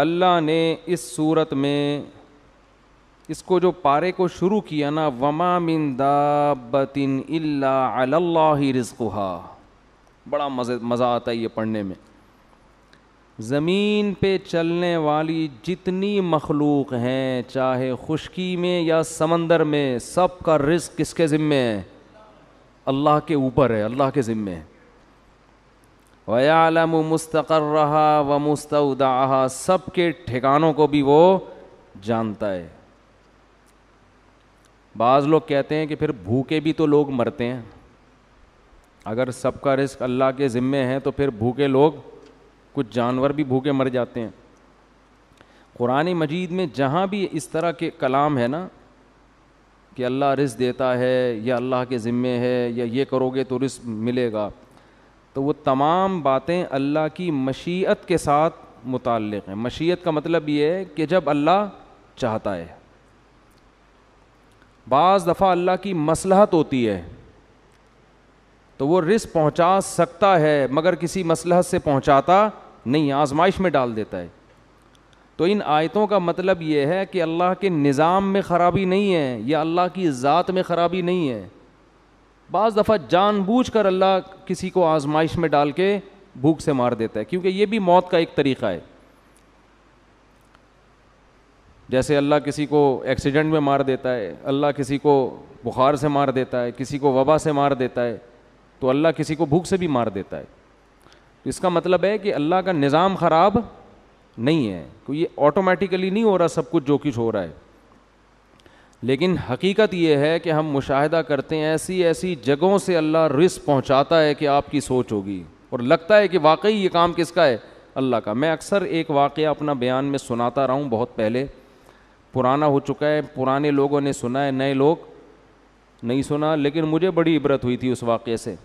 अल्लाह ने इस सूरत में इसको जो पारे को शुरू किया ना वमा मिन दाबतिन अल्लाह ही रिस्कुहा बड़ा मज़े मज़ा आता है ये पढ़ने में ज़मीन पे चलने वाली जितनी मखलूक हैं चाहे खुशकी में या समंदर में सब का रिस्क किसके ज़िम्मे है अल्लाह के ऊपर है अल्लाह के ज़िम्मे है वयालम मुस्तकर रहा व सब सबके ठिकानों को भी वो जानता है बाज़ लोग कहते हैं कि फिर भूखे भी तो लोग मरते हैं अगर सबका रिस्क अल्लाह के ज़िम्मे हैं तो फिर भूखे लोग कुछ जानवर भी भूखे मर जाते हैं कुरान मजीद में जहाँ भी इस तरह के कलाम है ना कि अल्लाह रिस्क देता है या अल्लाह के ज़िम्मे है या ये करोगे तो रिस्क मिलेगा तो वो तमाम बातें अल्लाह की मशीयत के साथ मुतल हैं मशीयत का मतलब ये है कि जब अल्लाह चाहता है बाज़ दफ़ा अल्लाह की मसलहत होती है तो वो रिस पहुँचा सकता है मगर किसी मसलहत से पहुँचाता नहीं आजमाइश में डाल देता है तो इन आयतों का मतलब ये है कि अल्लाह के निज़ाम में ख़राबी नहीं है या अल्लाह की ज़ात में ख़राबी नहीं है बज़ दफ़ा जानबूझ कर अल्लाह किसी को आजमाइश में डाल के भूख से मार देता है क्योंकि ये भी मौत का एक तरीक़ा है जैसे अल्लाह किसी को एक्सीडेंट में मार देता है अल्लाह किसी को बुखार से मार देता है किसी को वबा से मार देता है तो अल्लाह किसी को भूख से भी मार देता है तो इसका मतलब है कि अल्लाह का निज़ाम ख़राब नहीं है कोई ये ऑटोमेटिकली नहीं हो रहा सब कुछ जो कुछ हो रहा है लेकिन हकीकत ये है कि हम मुशाहिदा करते हैं ऐसी ऐसी जगहों से अल्लाह रिस पहुँचाता है कि आपकी सोच होगी और लगता है कि वाकई ये काम किसका है अल्लाह का मैं अक्सर एक वाक़ अपना बयान में सुनाता रहा हूँ बहुत पहले पुराना हो चुका है पुराने लोगों ने सुना है नए लोग नहीं सुना लेकिन मुझे बड़ी इबरत हुई थी उस वाक़े से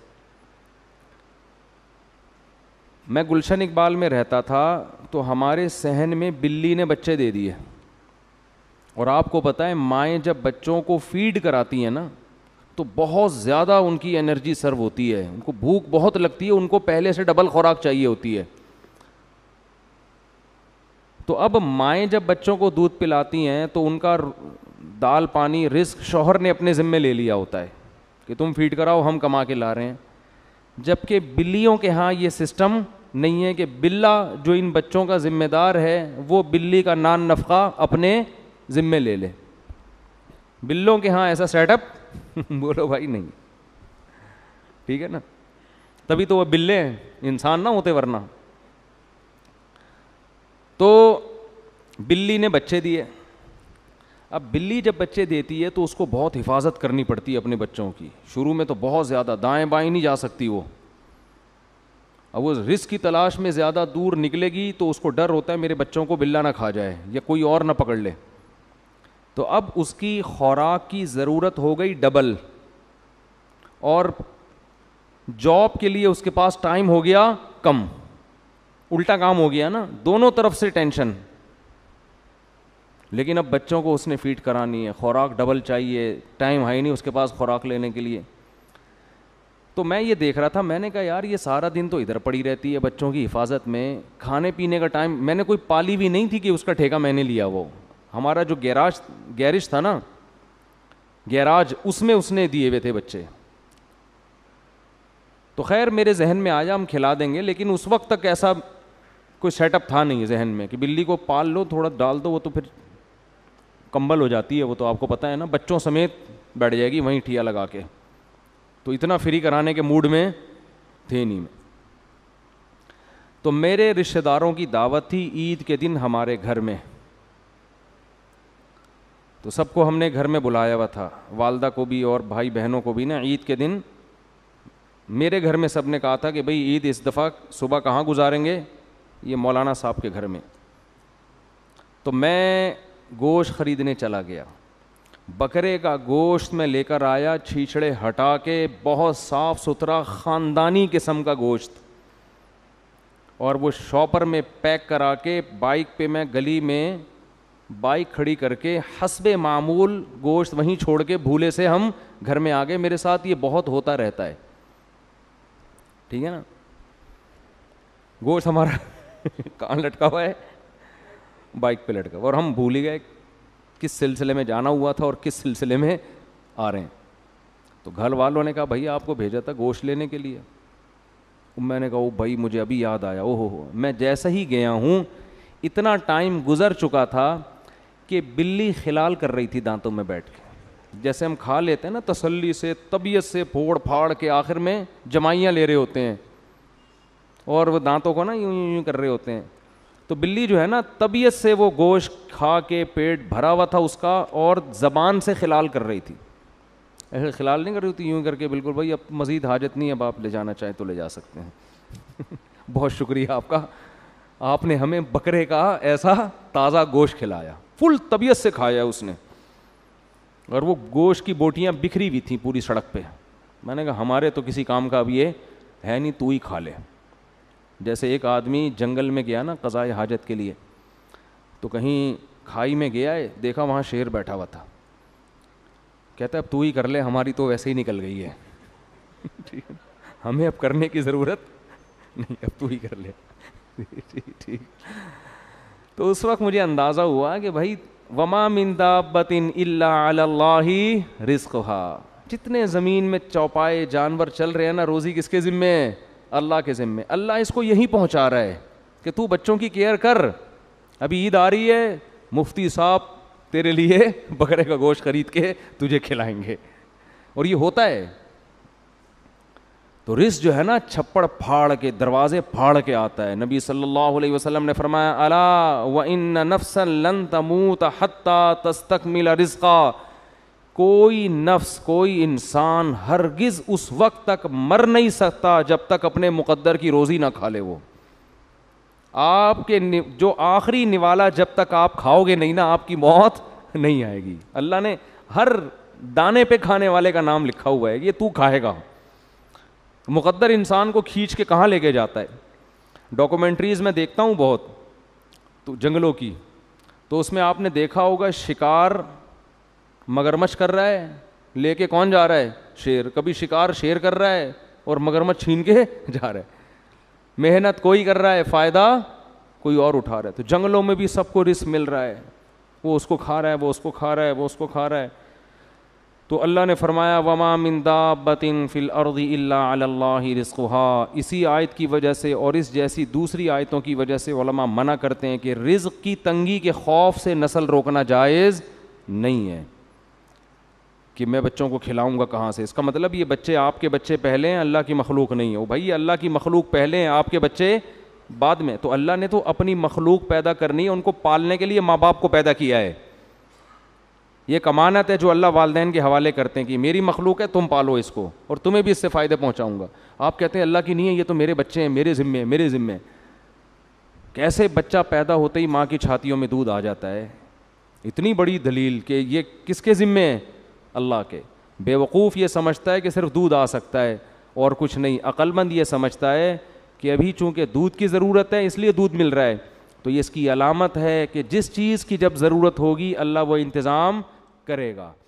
मैं गुलशन इकबाल में रहता था तो हमारे सहन में बिल्ली ने बच्चे दे दिए और आपको पता है माएँ जब बच्चों को फीड कराती हैं ना तो बहुत ज़्यादा उनकी एनर्जी सर्व होती है उनको भूख बहुत लगती है उनको पहले से डबल खुराक चाहिए होती है तो अब माएँ जब बच्चों को दूध पिलाती हैं तो उनका दाल पानी रिस्क शोहर ने अपने ज़िम्मे ले लिया होता है कि तुम फीड कराओ हम कमा के ला रहे हैं जबकि बिल्लियों के यहाँ ये सिस्टम नहीं है कि बिल्ला जो इन बच्चों का ज़िम्मेदार है वो बिल्ली का नान नफका अपने जिम्मे ले ले बिल्लों के यहाँ ऐसा सेटअप बोलो भाई नहीं ठीक है ना तभी तो वह बिल्ले हैं इंसान ना होते वरना तो बिल्ली ने बच्चे दिए अब बिल्ली जब बच्चे देती है तो उसको बहुत हिफाजत करनी पड़ती है अपने बच्चों की शुरू में तो बहुत ज़्यादा दाएं बाएं नहीं जा सकती वो अब वो रिस्क की तलाश में ज़्यादा दूर निकलेगी तो उसको डर होता है मेरे बच्चों को बिल्ला ना खा जाए या कोई और ना पकड़ ले तो अब उसकी खुराक की ज़रूरत हो गई डबल और जॉब के लिए उसके पास टाइम हो गया कम उल्टा काम हो गया ना दोनों तरफ से टेंशन लेकिन अब बच्चों को उसने फीड करानी है खुराक डबल चाहिए टाइम है ही नहीं उसके पास खुराक लेने के लिए तो मैं ये देख रहा था मैंने कहा यार ये सारा दिन तो इधर पड़ी रहती है बच्चों की हिफाजत में खाने पीने का टाइम मैंने कोई पाली भी नहीं थी कि उसका ठेका मैंने लिया वो हमारा जो गैराज गैरिज था ना गैराज उसमें उसने दिए हुए थे बच्चे तो खैर मेरे जहन में आया हम खिला देंगे लेकिन उस वक्त तक ऐसा कोई सेटअप था नहीं जहन में कि बिल्ली को पाल लो थोड़ा डाल दो वो तो फिर कंबल हो जाती है वो तो आपको पता है ना बच्चों समेत बैठ जाएगी वहीं ठिया लगा के तो इतना फ्री कराने के मूड में थे नहीं मैं तो मेरे रिश्तेदारों की दावत थी ईद के दिन हमारे घर में तो सबको हमने घर में बुलाया हुआ था वालदा को भी और भाई बहनों को भी ना ईद के दिन मेरे घर में सब ने कहा था कि भाई ईद इस दफ़ा सुबह कहाँ गुजारेंगे ये मौलाना साहब के घर में तो मैं गोश्त ख़रीदने चला गया बकरे का गोश्त मैं लेकर आया छीछड़े हटा के बहुत साफ़ सुथरा ख़ानदानी किस्म का गोश्त और वो शॉपर में पैक करा के बाइक पे मैं गली में बाइक खड़ी करके हसब मामूल गोश्त वहीं छोड़ के भूले से हम घर में आ गए मेरे साथ ये बहुत होता रहता है ठीक है ना गोश्त हमारा कान लटका हुआ है बाइक पे लटका हुआ और हम भूल ही गए किस सिलसिले में जाना हुआ था और किस सिलसिले में आ रहे हैं तो घर वालों ने कहा भैया आपको भेजा था गोश्त लेने के लिए तो मैंने कहा ओ भाई मुझे अभी याद आया ओहो हो मैं जैसा ही गया हूँ इतना टाइम गुजर चुका था कि बिल्ली खिलाल कर रही थी दांतों में बैठ के जैसे हम खा लेते हैं ना तसल्ली से तबीयत से फोड़ फाड़ के आखिर में जमाइयाँ ले रहे होते हैं और वो दांतों को ना यूं यूं कर रहे होते हैं तो बिल्ली जो है ना तबीयत से वो गोश्त खा के पेट भरा हुआ था उसका और ज़बान से खिलाल कर रही थी ऐसे खिलाल नहीं कर रही थी यूँ करके बिल्कुल भाई अब मज़ीद हाजत नहीं अब आप ले जाना चाहें तो ले जा सकते हैं बहुत शुक्रिया आपका आपने हमें बकरे का ऐसा ताज़ा गोश्त खिलाया फुल तबीयत से खाया उसने और वो गोश्त की बोटियाँ बिखरी हुई थी पूरी सड़क पे मैंने कहा हमारे तो किसी काम का अब ये है नहीं तू ही खा ले जैसे एक आदमी जंगल में गया ना कज़ाए हाजत के लिए तो कहीं खाई में गया है देखा वहाँ शेर बैठा हुआ था कहता है अब तू ही कर ले हमारी तो वैसे ही निकल गई है है हमें अब करने की ज़रूरत नहीं अब तू ही कर ले ठीक ठीक तो उस वक्त मुझे अंदाज़ा हुआ कि भाई वमा बतिन अल्लाही रिस्कहा जितने ज़मीन में चौपाए जानवर चल रहे हैं ना रोज़ी किसके ज़िम्मे है अल्लाह के ज़िम्मे अल्लाह इसको यहीं पहुंचा रहा है कि तू बच्चों की केयर कर अभी ईद आ रही है मुफ्ती साहब तेरे लिए बकरे का गोश्त खरीद के तुझे खिलाएंगे और ये होता है तो रिस जो है ना छप्पड़ फाड़ के दरवाजे फाड़ के आता है नबी सल्लल्लाहु अलैहि वसल्लम ने फरमाया अला व इन नफ्स लन तमूत हत्ता तस्तकमिल रिस्का कोई नफ्स कोई इंसान हरगिज़ उस वक्त तक मर नहीं सकता जब तक अपने मुकद्दर की रोज़ी ना खा ले वो आपके जो आखिरी निवाला जब तक आप खाओगे नहीं ना आपकी मौत नहीं आएगी अल्लाह ने हर दाने पे खाने वाले का नाम लिखा हुआ है ये तू खाएगा मुकद्दर इंसान को खींच के कहाँ लेके जाता है डॉक्यूमेंट्रीज़ में देखता हूँ बहुत तो जंगलों की तो उसमें आपने देखा होगा शिकार मगरमच्छ कर रहा है लेके कौन जा रहा है शेर कभी शिकार शेर कर रहा है और मगरमच्छ छीन के जा रहा है मेहनत कोई कर रहा है फ़ायदा कोई और उठा रहा है तो जंगलों में भी सबको रिस्क मिल रहा है वो उसको खा रहा है वो उसको खा रहा है वो उसको खा रहा है तो अल्लाह ने फरमाया वमा मिंदा बतिन फ़िल अर्दी रिस्कुहा इसी आयत की वजह से और इस जैसी दूसरी आयतों की वजह से वलमा मना करते हैं कि रिज़ की तंगी के खौफ से नस्ल रोकना जायज़ नहीं है कि मैं बच्चों को खिलाऊंगा कहाँ से इसका मतलब ये बच्चे आपके बच्चे पहले हैं अल्लाह की मखलूक नहीं हो भाई अल्लाह की मखलूक पहले हैं आपके बच्चे बाद में तो अल्लाह ने तो अपनी मखलूक पैदा करनी है उनको पालने के लिए माँ बाप को पैदा किया है ये कमानत है जो अल्लाह वालदेन के हवाले करते हैं कि मेरी मखलूक है तुम पालो इसको और तुम्हें भी इससे फ़ायदे पहुँचाऊँगा आप कहते हैं अल्लाह की नहीं है ये तो मेरे बच्चे हैं मेरे ज़िम्मे हैं मेरे ज़िम्मे कैसे बच्चा पैदा होते ही माँ की छातियों में दूध आ जाता है इतनी बड़ी दलील कि ये किसके ज़िम्मे है अल्लाह के बेवकूफ़ ये समझता है कि सिर्फ दूध आ सकता है और कुछ नहीं अक्लमंद ये समझता है कि अभी चूँकि दूध की ज़रूरत है इसलिए दूध मिल रहा है तो ये इसकी अलामत है कि जिस चीज़ की जब ज़रूरत होगी अल्लाह व इंतज़ाम करेगा